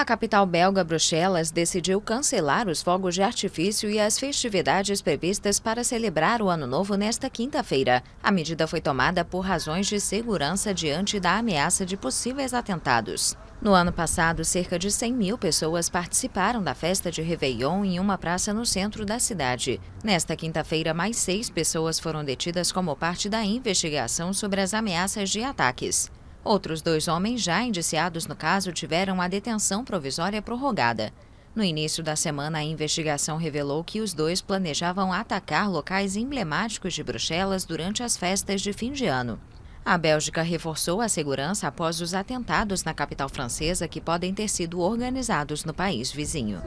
A capital belga, Bruxelas, decidiu cancelar os fogos de artifício e as festividades previstas para celebrar o Ano Novo nesta quinta-feira. A medida foi tomada por razões de segurança diante da ameaça de possíveis atentados. No ano passado, cerca de 100 mil pessoas participaram da festa de Réveillon em uma praça no centro da cidade. Nesta quinta-feira, mais seis pessoas foram detidas como parte da investigação sobre as ameaças de ataques. Outros dois homens já indiciados no caso tiveram a detenção provisória prorrogada. No início da semana, a investigação revelou que os dois planejavam atacar locais emblemáticos de Bruxelas durante as festas de fim de ano. A Bélgica reforçou a segurança após os atentados na capital francesa que podem ter sido organizados no país vizinho.